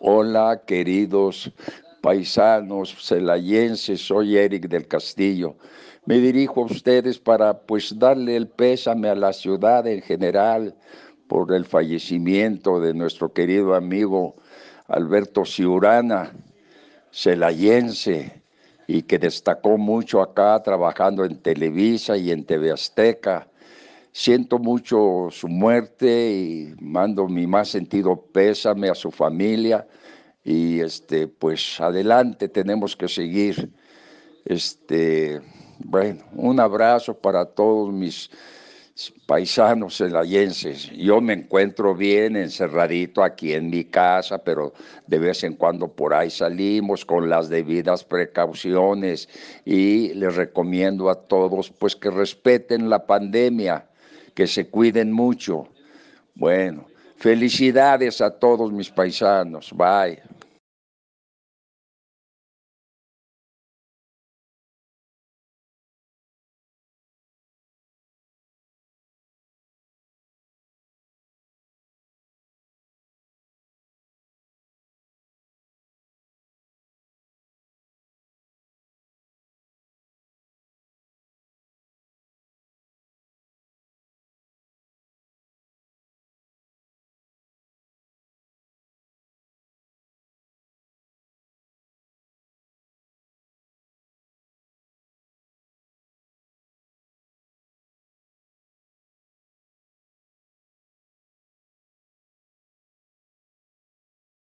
Hola, queridos paisanos celayenses, soy Eric del Castillo. Me dirijo a ustedes para pues darle el pésame a la ciudad en general por el fallecimiento de nuestro querido amigo Alberto Ciurana, celayense, y que destacó mucho acá trabajando en Televisa y en TV Azteca Siento mucho su muerte y mando mi más sentido pésame a su familia y este pues adelante tenemos que seguir. Este, bueno, un abrazo para todos mis paisanos elayenses Yo me encuentro bien encerradito aquí en mi casa, pero de vez en cuando por ahí salimos con las debidas precauciones y les recomiendo a todos pues que respeten la pandemia que se cuiden mucho. Bueno, felicidades a todos mis paisanos. Bye.